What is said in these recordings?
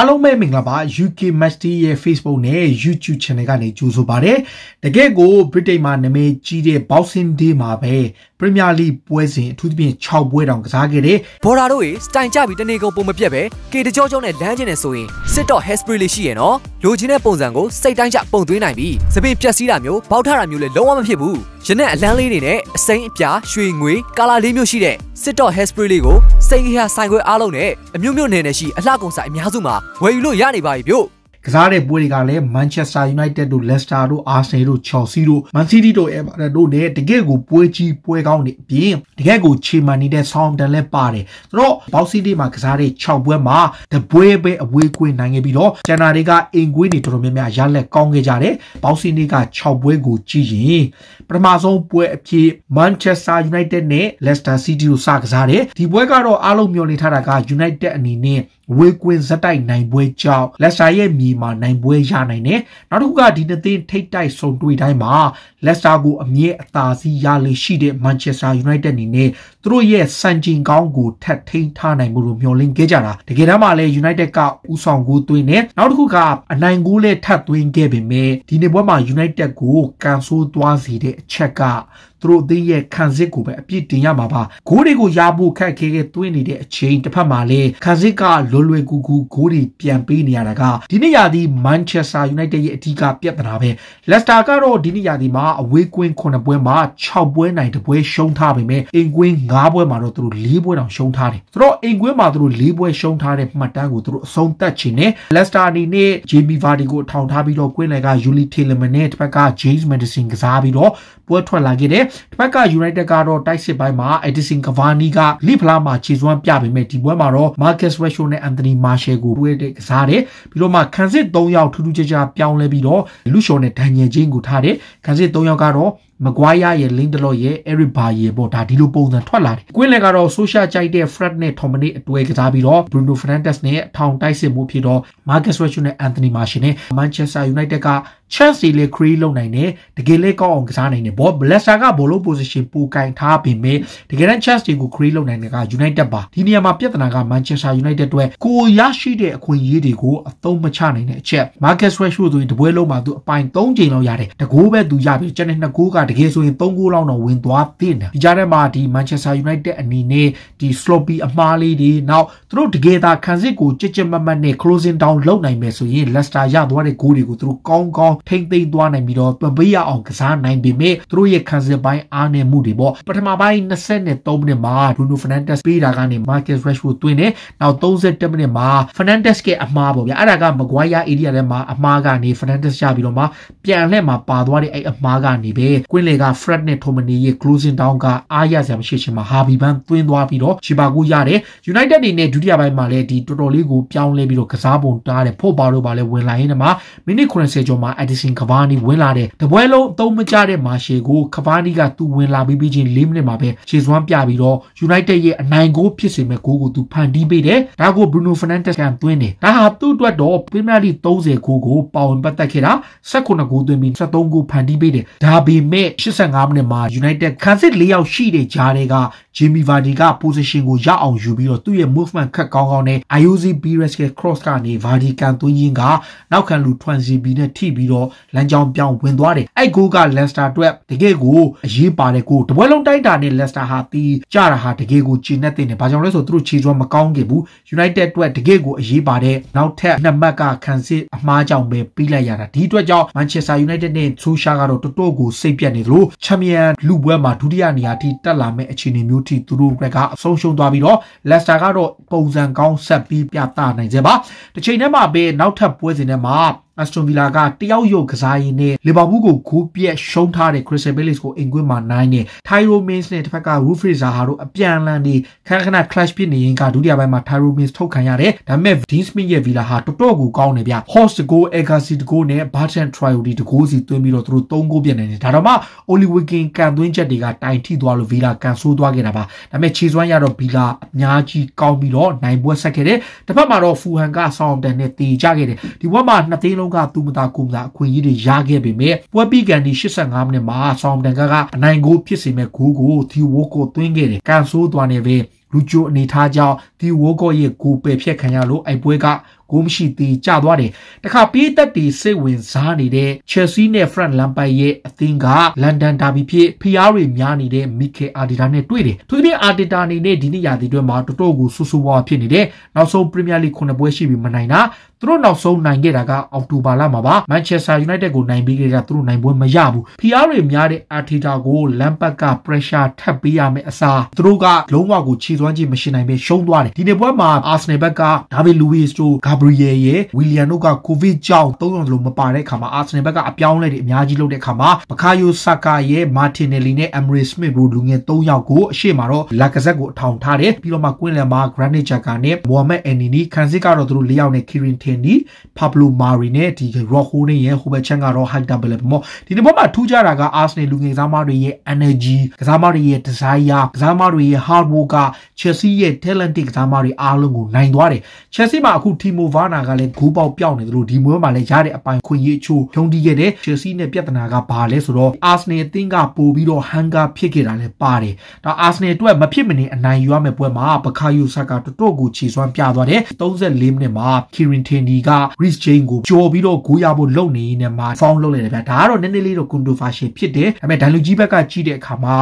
အားလုံးပဲမင်္ဂလာပါ UK Match Day ရဲ့ Facebook နဲ့ YouTube Channel ကနေကြိုဆိုပါရစေ။တကယ်ကိုဗြိတိန်မှာနာမည်ကြီးတဲ့ Boxing Day မှာပဲ Premier League ပွဲစဉ်အထူးသဖြင့်6ပွဲတောင်ကစားခဲ့တဲ့ဘော်ဒါတို့ရေစတိုင်ကြပြီးတနေကုန်ပုံမပြတ်ပဲကေတကြောကြောနဲ့လမ်းကျင်နေဆိုရင်စစ်တော့ Hespry လေးရှိရနော်။လိုချင်တဲ့ပုံစံကိုစိတ်တိုင်းကျပုံသွင်းနိုင်ပြီးသပင်ပြက်စီးတာမျိုးပေါက်ထတာမျိုးလည်းလုံးဝမဖြစ်ဘူး။ရနဲ့အလန်းလေးတွေနဲ့အစိမ်းအပြာရွှေငွေကာလာလေးမျိုးရှိတဲ့စစ်တော့ Hespry လေးကိုစိန်ခရာဆိုင်ခွဲအားလုံးနဲ့အမျိုးမျိုးနယ်နယ်ရှိအလှကုန်ဆိုင်အများစုမှာဝယ်ယူလို့ရနေပါပြီဗျို့ကစားတဲ့ပွဲတွေကလည်း Manchester United တို့ Leicester တို့ Arsenal တို့ Chelsea တို့ Man City တို့ Everton တို့နဲ့တကယ့်ကိုပွဲကြီးပွဲကောင်းတွေအပြင်တကယ့်ကိုချေမှန်နေတဲ့ Southampton လည်းပါတယ်ဆိုတော့ Box City မှာကစားတဲ့6ပွဲမှာတပွဲပဲအဝေးကွင်းနိုင်ခဲ့ပြီးတော့ကျန်တာတွေကအင်ကွေးတွေတော်တော်များများရလက်ကောင်းခဲ့ကြတယ် Box City က6ပွဲကိုကြည့်ရင်ပထမဆုံးပွဲအဖြစ် Manchester United နဲ့ Leicester City တို့စကစားတယ်ဒီပွဲကတော့အားလုံးမျှော်လင့်ထားတာက United အနေနဲ့ဝေကွင်းဇက်တိုက်နိုင်ပွဲကြောင့်လက်ရှာရဲ့မြေမှာနိုင်ပွဲရနိုင်တယ်နောက်တစ်ခုကဒီနှစ်သင်းထိတ်တိုက်ဆုံတွေ့တိုင်းမှာလက်ရှာကိုအမြဲအသာစီးရလေရှိတဲ့ Manchester United အနေနဲ့သူတို့ရဲ့စံချိန်ကောင်းကိုထပ်ထိန်ထားနိုင်မှုလို့မျှော်လင့်ခဲ့ကြတာတကယ်တမ်းမှာလည်း United ကဦးဆောင်ကိုသွင်းတယ်နောက်တစ်ခုကအနိုင်ကိုလည်းထပ်သွင်းခဲ့ပေမဲ့ဒီနေ့ပွဲမှာ United ကိုကန်ဆိုးသွားစေတဲ့အချက်ကသူတို့အသင်းရဲ့ခံစစ်ကိုပဲအပြစ်တင်ရမှာပါဂိုးတွေကိုရဖို့ခက်ခဲခဲသွင်းနေတဲ့အချိန်တစ်ဖက်မှာလည်းခံစစ်ကလွယ်လွယ်ကူကူဂိုးတွေပြန်ပေးနေရတာကဒီနေ့ရာသီ Manchester United ရဲ့အဓိကပြဿနာပဲ Leicester ကတော့ဒီနေ့ရာသီမှာအဝေးကွင်း9ပွဲမှာ6ပွဲနိုင်တပွဲရှုံးထားပေမဲ့အင်ကွင်း9ပွဲမှာတော့သူတို့4ပွဲတောင်ရှုံးထားတယ်ဆိုတော့အိမ်ကွင်းမှာသူတို့4ပွဲရှုံးထားတဲ့မှတ်တမ်းကိုသူတို့အဆုံးသတ်ချင်တယ်လက်စတာဒီနေ့ JB Vardy ကိုထောင်ထားပြီးတော့ကွင်းလယ်က Yuli Tielemans နဲ့တစ်ဖက်က James Madison ကစားပြီးတော့ပွဲထွက်လာခဲ့တယ်တစ်ဖက်က United ကတော့တိုက်စစ်ပိုင်းမှာ Edison Cavani က Liverpool မှာခြေစွမ်းပြပေမဲ့ဒီပွဲမှာတော့ Marcus Rashford နဲ့ Anthony Martial ကိုတွေ့တဲ့ကစားတယ်ပြီးတော့မှခန်းစစ်3ယောက်ထူးထူးခြားခြားပြောင်းလဲပြီးတော့လူရှော်နဲ့ Daniel James ကိုထားတယ်ခန်းစစ်3ယောက်ကတော့မကွာယာရဲ့ link တလော့ရဲ့ Eric Bailly ပေါ့ဒါဒီလိုပုံစံထွက်လာတယ်။ Queen လည်းကတော့ social ကြိုက်တဲ့ Fred နဲ့ Tomane အတွဲကစားပြီးတော့ Bruno Fernandes နဲ့အထောင်တိုက်စစ်မှုဖြစ်တော့ Marcus Rashford နဲ့ Anthony Martial နဲ့ Manchester United က chance တွေလည်း create လုပ်နိုင်တယ်တကယ်လည်းကောင်းအောင်ကစားနိုင်တယ်ဘော Blaster ကဘောလုံး position ပိုကင်ထားပေမဲ့တကယ်တမ်း chance တွေကို create လုပ်နိုင်တဲ့က United ပါဒီနေရာမှာပြဿနာက Manchester United အတွက်ကိုရရှိတဲ့အခွင့်အရေးတွေကိုအသုံးမချနိုင်တဲ့အချက် Marcus Rashford ဆိုရင်တပွဲလုံးမှာသူအပိုင်3ချိန်လောက်ရတယ်တကိုးပဲသူရပြီးကျန်တဲ့2ကိုးကတကယ်ဆိုရင်3ကိုးလောက်တော့ဝင်သွားသင့်တယ်ဒီကြားထဲမှာဒီ Manchester United အနေနဲ့ဒီ sloppy အမှားလေးတွေနောက်သူတို့တကယ်သာခံစစ်ကိုကြစ်ကြစ်မတ်မတ်နဲ့ closing down လုပ်နိုင်မယ်ဆိုရင် Leicester ရသွားတဲ့ဂိုးတွေကိုသူတို့ကောင်းကောင်းထိမ့်သိမ့်သွားနိုင်ပြီးတော့ပပေးရအောင်ကစားနိုင်ပေမဲ့သူတို့ရဲ့ခံစစ်ပိုင်းအားနည်းမှုတွေပေါ့ပထမပိုင်း23မိနစ်မှာ Bruno Fernandes ပေးတာကနေ Marcus Rashford တွင်တယ်နောက်31မိနစ်မှာ Fernandes ရဲ့အမှားပေါ့ဗျာအဲ့ဒါက Maguire area ထဲမှာအမှားကနေ Fernandes ရပြီးတော့မှပြန်လှည့်မှာပါသွားတဲ့အဲ့အမှားကနေပဲ Quinley က Fred နဲ့ Tomani ရဲ့ closing down ကအားရစရာမရှိချင်မှာ Harvey Ban တွင်းသွားပြီးတော့ချီပါကူရတယ် United အနေနဲ့ဒုတိယပိုင်းမှာလည်းဒီတော်တော်လေးကိုပြောင်းလဲပြီးတော့ကစားပုံတားတယ်ဖို့ပါတော့ပါလဲဝင်လာရင်းတမှာမိနစ်80ကျော်မှာ Ed Madison Cavani ဝင်လာတဲ့တပွဲလုံးအသုံးမကျတဲ့မာရှယ်ကို Cavani ကသူဝင်လာပြီးပြီးချင်း၄မိနစ်မှာပဲခြေစွမ်းပြပြီးတော့ United ရဲ့အနိုင်ကိုဖြစ်စေမဲ့ဂိုးကိုသူဖန်တီးပေးတယ်ဒါကို Bruno Fernandes ကသွင်းတယ်ဒါဟာသူ့အတွက်တော့ Premier League 30ဂိုးကိုပါဝင်ပတ်သက်ခဲ့တာ18ဂိုးသွင်းပြီး73ဂိုးဖန်တီးပေးတယ်ဒါပေမဲ့85မိနစ်မှာ United ခံစစ်၄ယောက်ရှိတဲ့ကြားတွေက Jamie Vardy က position ကိုရအောင်ယူပြီးတော့သူ့ရဲ့ movement ခက်ကောင်းကောင်းနဲ့ Ayoze Pires ရဲ့ cross ကနေ Vardy ကန်သွင်းရင်းကနောက်ခံလူ Twanzibi နဲ့ထိပြီးတော့သောလမ်းကြောင်းပြောင်းဝင်သွားတယ်အဲ့ဂိုးကလက်စတာအတွက် တကယ်ကိုအရေးပါတဲ့ဂိုးတပွဲလုံးတိုက်တာနဲ့လက်စတာဟာတီးကြတာဟာတကယ်ကိုကျဉ်နဲ့တင်တယ်ဘာကြောင့်လဲဆိုသူတို့ခြေကျွမ်းမကောင်းခင်ဘူး United အတွက်တကယ်ကိုအရေးပါတဲ့နောက်ထပ်နှစ်မှတ်ကခံစစ်အမှားကြောင့်ပဲပြီးလိုက်ရတာဒီအတွက်ကြောင့် Manchester United နဲ့ Solskjaer ကတော့တော်တော်ကိုစိတ်ပြတ်နေသလို Champion လူပွဲမှာဒုတိယနေရာထိတက်လာမယ့်အခြေအနေမျိုးထိသူတို့ကအဆုံးရှုံးသွားပြီးတော့ Leicester ကတော့ပုံစံကောင်းဆက်ပြီးပြသနိုင်ကြပါတစ်ချိန်တည်းမှာပဲနောက်ထပ်ပွဲစဉ်ထဲမှာအက်စတွန်ဗီလာကတယောက်ရုပ်ကစားရင်းနဲ့လီဗာပူးကိုဂိုးပြက်ရှုံးထားတဲ့ Crystal Palace ကိုအိမ်ကွင်းမှာနိုင်တယ်။ Tyro Mings နဲ့တစ်ဖက်က Wilfried Zaha တို့အပြန်အလှန်ဒီခဏခဏ clash ဖြစ်နေရင်ကဒုတိယပိုင်းမှာ Tyro Mings ထုတ်ခံရတယ်။ဒါပေမဲ့ Dean Smith ရဲ့ Villa ဟာတော်တော်ကိုကောင်းတယ်ဗျ။ Horst Go, Agassi တကိုးနဲ့ Barton Traore တကိုးစီသွင်းပြီးတော့သူတို့၃ဂိုးပြတ်နိုင်တယ်။ဒါတော့မှ Oli Watkins ကန်သွင်းချက်တွေကတိုင်ထိသွားလို့ Villa ကန်ဆိုးသွားခဲ့တာပါ။ဒါပေမဲ့ခြေစွမ်းရတော့ Villa အများကြီးကောင်းပြီးတော့နိုင်ပွဲဆက်ခဲ့တယ်။တစ်ဖက်မှာတော့ Fulham က Southampton နဲ့တေချခဲ့တယ်။ဒီဘက်မှာနှစ်သိန်းလုံးကသူမသာကိုမသာအခွင့်အရေးတွေရခဲ့ပေမဲ့ပွဲပြီးကန်ဒီ85မိနစ်မှာဆောင်းတန်ကကအနိုင်ကိုဖြစ်စေမဲ့ဂိုးကိုဒီဝိုကိုသွင်းခဲ့တယ်ကန်ဆိုးသွားနေပဲလူချိုအနေထားကြောင့်ဒီဝိုကိုရဲ့ဂိုးပယ်ဖြတ်ခံရလို့အိုက်ပွဲကဂိုးမရှိသေးကြသွားတယ်တခါပြေးသက်တီစိတ်ဝင်စားနေတဲ့ Chelsea နဲ့ Frank Lampard ရဲ့အသင်းက London Derby ဖြစ်ဖိအားတွေများနေတဲ့ Mikel Arteta နဲ့တွေ့တယ်သူတို့ Arteta အနေနဲ့ဒီနေ့ရာသီတွင်းမှာတော်တော်ကိုဆူဆူဝါးဖြစ်နေတယ်နောက်ဆုံး Premier League ခုနှစ်ပွဲရှိပြီမနိုင်တာသူတို့နောက်ဆုံးနိုင်ခဲ့တာကအောက်တိုဘာလမှာပါ Manchester United ကိုနိုင်ပြီးခဲ့တာသူတို့နိုင်ပွဲမရဘူးဖိအားတွေများတဲ့ Arteta ကို Lampard က pressure ထပ်ပေးရမယ်အစားသူတို့ကလုံးဝကိုခြေသွမ်းခြင်းမရှိနိုင်ပဲရှုံးသွားတယ်ဒီနေ့ပွဲမှာ Arsenal ဘက်က David Luiz တို့ Gabriel Gabriel ရယ် William တို့က COVID ကြောင့်သုံးဆောင်လို့မပါတဲ့အခါမှာ Arsenal ဘက်ကအပြောင်းလဲတွေအများကြီးလုပ်တဲ့အခါမှာ Bukayo Saka ရယ် Martinelli နဲ့ Emre Smith တို့လူငယ်၃ယောက်ကိုအရှိမတော့ Lacazette ကိုအထောင်ထားတယ်ပြီးတော့မှ Quinlan မှာ Granit Xhaka နဲ့ Mohamed Elneny ခန်းစစ်ကတော့သူတို့၄ယောက်နဲ့ Kieran Tierney Pablo Mari နဲ့ဒီ Rojo နဲ့ရယ် Hubert Chan ကတော့ Hector Bellerin ဒီနေ့မှာထူးခြားတာက Arsenal လူငယ်စားမတွေရဲ့ energy ကစားမတွေရဲ့ desire ကစားမတွေရဲ့ hard work က Chelsea ရဲ့ talented ကစားမတွေအားလုံးကိုနိုင်သွားတယ် Chelsea မှာအခု Timo ဗာနာကလည်းဂိုးပေါက်ပြောင်းနေသလိုဒီမွဲမှာလည်းရတဲ့အပိုင်းခွင့်ရေးချိုးထုံးတီးခဲ့တယ်ချယ်ဆီနဲ့ပြဿနာကဘာလဲဆိုတော့အာဆနယ်အသင်းကပို့ပြီးတော့ဟန်ကာဖြစ်ခဲ့တာလည်းပါတယ်ဒါအာဆနယ်အတွက်မဖြစ်မနေအနိုင်ယူရမယ့်ပွဲမှာဘခါယူဆက်ကတော်တော်ကိုခြေစွမ်းပြသွားတယ်34မိနစ်မှာခီရင်တင်ဒီက Rich Jane ကိုကြော်ပြီးတော့ဂိုးရဖို့လုပ်နေနေမှာ foul လုပ်လိုက်တယ်ဗျာဒါကတော့နည်းနည်းလေးတော့ controversial ဖြစ်တယ်ဒါပေမဲ့ဒန်လူကြီးဘက်ကကြည့်တဲ့အခါမှာ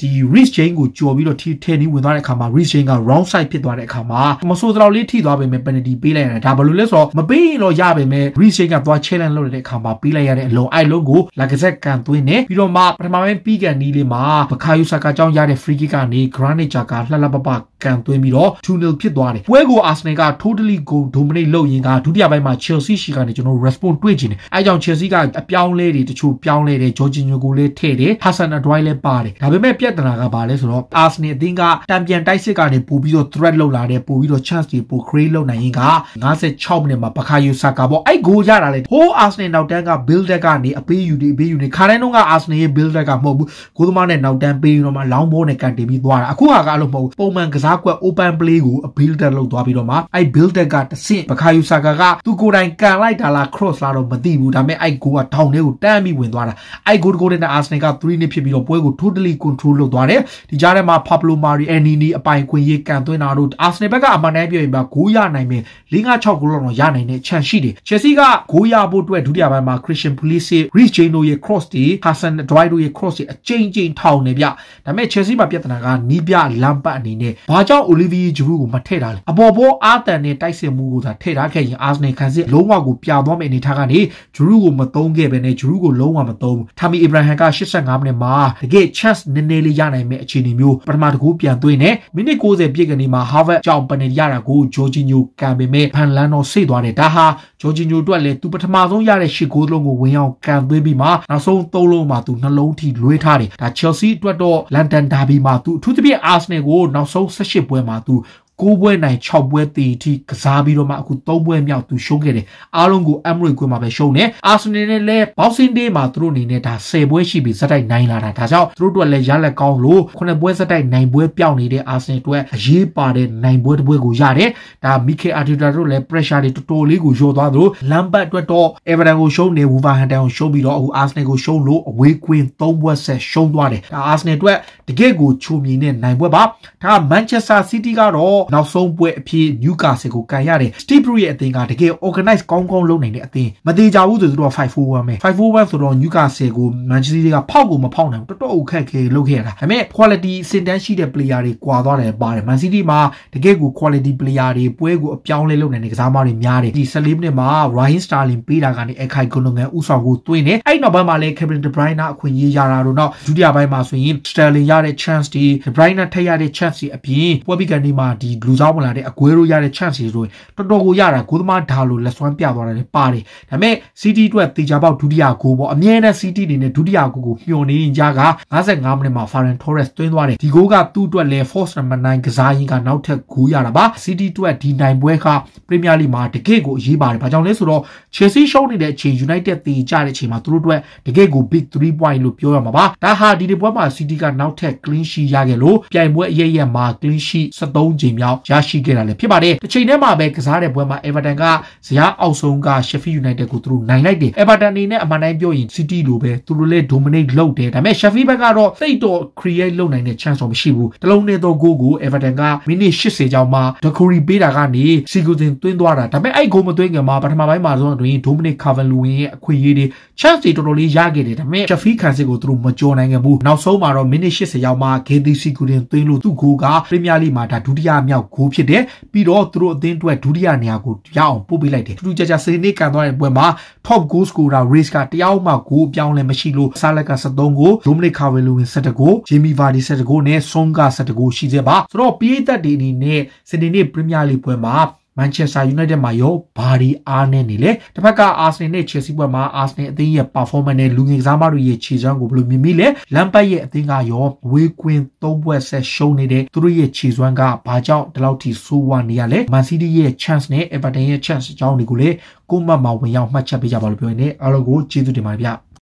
ဒီ Rich Jane ကိုကြော်ပြီးတော့ထီထဲနီးဝင်သွားတဲ့အခါမှာ Rich Jane က round side ဖြစ်သွားတဲ့အခါမှာမဆိုးစလောက်လေးထိသွားပေမဲ့ penalty ပေးလိုက်ရတယ်ဒါဘာလို့လဲဆိုတော့မပေးရင်တော့ရပါမယ် reshake ကသွား challenge လုပ်တဲ့အခါမှာပေးလိုက်ရတဲ့အလုံးအဲ့လုံးကိုလာကစက်ကန်သွင်းနေပြီးတော့မှပထမပိုင်းပြီးကန်နီးလေးမှာဘခါယူဆာကာကြောင့်ရတဲ့ free kick ကနေ granite ကလှလှပပကန်သွင်းပြီးတော့2-0ဖြစ်သွားတယ်ပွဲကို Arsenal က totally go dominate လုပ်ရင်းကဒုတိယပိုင်းမှာ Chelsea ရှိကနေကျွန်တော် response တွေ့ချင်တယ်အဲကြောင့် Chelsea ကအပြောင်းလဲတွေတချို့ပြောင်းလဲတယ် Jorginho ကိုလည်းထည့်တယ် Hassan Adwai လည်းပါတယ်ဒါပေမဲ့ပြဿနာကဘာလဲဆိုတော့ Arsenal အသင်းကတံပြန်တိုက်စစ်ကနေပို့ပြီးတော့ threat လုပ်လာတယ်ပို့ပြီးတော့ chance တွေပို create လုပ်နိုင်ရင်က56မိနစ်မှာပခါယူဆာကာပေါ့အဲ့ goal ရတာလေဟိုး Arsenal နောက်တန်းက build up ကနေအပေးယူတွေအပေးယူနေခါတိုင်းတော့က Arsenal ရဲ့ build up ကမဟုတ်ဘူးကိုသမားနဲ့နောက်တန်းပေးယူတော့မှ long ball နဲ့ကန်တင်ပြီးသွားတာအခုဟာကအဲ့လိုမဟုတ်ဘူးပုံမှန်ကစားစားကွက် open play ကို builder လုပ်သွားပြီးတော့မှအဲ့ builder ကတဆင့်ဘခါယူဆာကာကသူကိုယ်တိုင်ကန်လိုက်တာလား cross လားတော့မသိဘူးဒါပေမဲ့အဲ့ goal ကဒေါင်ထဲကိုတန်းပြီးဝင်သွားတာအဲ့ goal တကိုယ်နဲ့ Arsenal က3-2ဖြစ်ပြီးတော့ပွဲကို totally control လုပ်သွားတယ်ဒီကြားထဲမှာ Pablo Mari Anini အပိုင်ခွင့်ရေးကန်သွင်းတာတို့ Arsenal ဘက်ကအမှန်တမ်းပြောရင်ပါဂိုးရနိုင်မယ်5-6ဂိုးလောက်တော့ရနိုင်တဲ့ chance ရှိတယ် Chelsea ကဂိုးရဖို့အတွက်ဒုတိယပိုင်းမှာ Christian Pulisic, Reece James တို့ရဲ့ cross တွေ Hassan Dwight တို့ရဲ့ cross တွေအကြိမ်ကြိမ်ထောင်နေပြဒါပေမဲ့ Chelsea မှာပြဿနာကနီးပြလမ်းပတ်အနေနဲ့ဘာကြောင့် Olivier Giroud ကိုမထည့်တာလဲအပေါ်ပေါ်အာတန်နဲ့တိုက်စစ်မှုကိုသာထည့်ထားခဲ့ရင် Arsenal ခံစစ်လုံးဝကိုပြသွားမယ်အနေထားကနေ Giroud ကိုမသုံးခဲ့ဘဲနဲ့ Giroud ကိုလုံးဝမသုံးဘူး Tammy Abraham က85မိနစ်မှာတကယ် chance နည်းနည်းလေးရနိုင်မဲ့အခြေအနေမျိုးပထမတကူပြန်သွင်းနေမိနစ်90ပြည့်ကနေမှာ Harvard ကြောင့်ပနယ်ရတာကို Jorginho ကံပေမဲ့ဖန်လန်တော့ဆိတ်သွားတယ်ဒါဟာ Jorginho အတွက်လည်းသူပထမဆုံးရတဲ့ရှစ်ဂိုးလုံးကိုဝင်အောင်ကန်သွင်းပြီးမှနောက်ဆုံး၃လုံးမှာသူနှလုံးထိလွှဲထားတယ်ဒါ Chelsea အတွက်တော့ London Derby မှာသူအထူးသဖြင့် Arsenal ကိုနောက်ဆုံး၁ရှစ်ပွဲမှာသူ6ပွဲနိုင်6ပွဲတည်ထိကစားပြီးတော့မှအခု3ပွဲမြောက်သူရှုံးခဲ့တယ်အားလုံးကို Emirates ကွင်းမှာပဲရှုံးတယ်အာဆင်နယ်နဲ့လည်း Boxing Day မှာသူတို့အနေနဲ့ဒါ10ပွဲရှိပြီးစက်တိုက်နိုင်လာတာဒါကြောင့်သူတို့တို့လည်းရလက်ကောင်းလို့9ပွဲစက်တိုက်နိုင်ပွဲပြောင်းနေတဲ့အာဆင်အတွက်အရေးပါတဲ့နိုင်ပွဲတစ်ပွဲကိုရတယ်ဒါ Mikel Arteta တို့လည်း pressure တွေတော်တော်လေးကိုလျော့သွားသလို Lampard အတွက်တော့ Everton ကိုရှုံးနေ Wolverhampton ကိုရှုံးပြီးတော့အခု Arsenal ကိုရှုံးလို့အဝေးကွင်း3ပွဲဆက်ရှုံးသွားတယ်ဒါ Arsenal အတွက်တကယ့်ကိုချုံမြင်တဲ့နိုင်ပွဲပါဒါ Manchester City ကတော့နောက်ဆုံးပွဲအဖြစ်နျူကာဆယ်ကိုကန်ရတယ်စတီပရူရဲ့အသင်းကတကယ် organize ကောင်းကောင်းလုပ်နိုင်တဲ့အသင်းမသေးကြဘူးဆိုတော့541ပဲ541ဆိုတော့နျူကာဆယ်ကိုမန်ချက်စတာကဖောက်ကိုမဖောက်နိုင်ဘူးတော်တော်အခက်ခဲလုပ်ခဲ့ရတာဒါပေမဲ့ quality စင်တန်းရှိတဲ့ player တွေကွာသွားတယ်ပါတယ်မန်စီးတီးမှာတကယ်ကို quality player တွေပွဲကိုအပြောင်းလဲလုပ်နိုင်တဲ့ကစားသမားတွေများတယ်ဒီ14မိနစ်မှာ Ryan Sterling ပေးတာကနေအခိုက်ဂုဏ်ငယ်ဥဆောင်ကိုတွင်းတယ်အဲ့နောက်ပိုင်းမှာလည်း Kevin De Bruyne အခွင့်အရေးရတာတော့နောက်ဒုတိယပိုင်းမှာဆိုရင် Sterling ရတဲ့ chance တွေ De Bruyne ထည့်ရတဲ့ chance တွေအပြင်ပွဲပြီးကန်ဒီမှာဒီဘလူးစားဝင်လာတဲ့အကွဲရိုရတဲ့ chance တွေဆိုရင်တော်တော်ကိုရတာဂိုးသမားဒါလိုလက်စွမ်းပြသွားတာလည်းပါတယ်ဒါပေမဲ့ City အတွက်တေချာပေါက်ဒုတိယဂိုးပေါ့အမြဲတမ်း City အနေနဲ့ဒုတိယဂိုးကိုမျှော်နေကြက55မိနစ်မှာ Ferran Torres သွင်းသွားတယ်ဒီဂိုးကသူ့အတွက်လည်း Force number 9ကစားရင်းကနောက်ထပ်ဂိုးရတာပါ City အတွက်ဒီနိုင်ပွဲက Premier League မှာတကယ့်ကိုအရေးပါတယ်ဘာကြောင့်လဲဆိုတော့ Chelsea ရှုံးနေတဲ့အချိန် United တေချာတဲ့အချိန်မှာသူတို့အတွက်တကယ့်ကို big 3 point လို့ပြောရမှာပါဒါဟာဒီဒီပွဲမှာ City ကနောက်ထပ် clean sheet ရခဲ့လို့ပြိုင်ပွဲအရေးရမှာ clean sheet 73ချိန်မြောက်အောင်ရရှိခဲ့တာလည်းဖြစ်ပါတယ်။တစ်ချိန်တည်းမှာပဲကစားတဲ့ပွဲမှာ Everton ကဇယားအောက်ဆုံးက Sheffield United ကိုသူတို့နိုင်လိုက်တယ်။ Everton အနေနဲ့အမှန်တိုင်းပြောရင် City လိုပဲသူတို့လည်း dominate လုပ်တယ်။ဒါပေမဲ့ Sheffield ဘက်ကတော့သိတော့ create လုပ်နိုင်တဲ့ chance တော့မရှိဘူး။တလုံးနဲ့တော့ goal ကို Everton ကမိနစ်80ကျောင်းမှာ Decory ပေးတာကနေ Sigurdsson သွင်းသွားတာ။ဒါပေမဲ့အဲ့ goal မသွင်းခင်မှာပထမပိုင်းမှာဆုံးအတွင်း Dominic Calvert-Lewin ရဲ့အခွင့်အရေးတွေ chance တွေတော်တော်လေးရခဲ့တယ်။ဒါပေမဲ့ Sheffield ခံစစ်ကိုသူတို့မကြော်နိုင်ခဲ့ဘူး။နောက်ဆုံးမှာတော့မိနစ်80ကျောင်းမှာ Gaethje Sigurdsson သွင်းလို့သူ့ goal က Premier League မှာဒါဒုတိယမြောက်နောက်ဂိုးဖြစ်တယ်ပြီးတော့သူတို့အသင်းအတွက်ဒုတိယနေရာကိုရအောင်ပို့ပေးလိုက်တယ်ထူးထူးခြားခြားစီနေ့ကန်သွားတဲ့ပွဲမှာ top goal scorer race ကတယောက်မှဂိုးပြောင်းလဲမရှိလို့ဆာလက်က73ဂိုးဒိုမနစ်ကာဗယ်လိုဝင်17ဂိုးဂျေမီဗာဒီ17ဂိုးနဲ့ဆွန်က17ဂိုးရှိသေးပါဆိုတော့ပရိသတ်တွေအနေနဲ့စနေနေ့ပရီးမီးယားလိဂ်ပွဲမှာမန်ချက်စတာယူနိုက်တက်မှာရောဘာဒီအားနဲ့နေလဲတစ်ဖက်ကအာဆင်နဲ့ချယ်ဆီပွဲမှာအာဆင်အသင်းရဲ့ performance နဲ့လူငယ်ကစားမတွေရဲ့ခြေစွမ်းကိုဘယ်လိုမြင်မိလဲလမ်ပတ်ရဲ့အသင်းကရောဝေကွင်း၃ပွဲဆက်ရှုံးနေတဲ့သူတို့ရဲ့ခြေစွမ်းကဘာကြောင့်ဒီလောက်ထိဆိုးဝါနေရလဲမန်စီးတီးရဲ့ chance နဲ့ Everton ရဲ့ chance အကြောင်းတွေကိုလည်းကိုမှတ်မှာဝင်ရောက်မှတ်ချက်ပေးကြပါလို့ပြောနေတယ်အားလုံးကိုကျေးဇူးတင်ပါတယ်ဗျ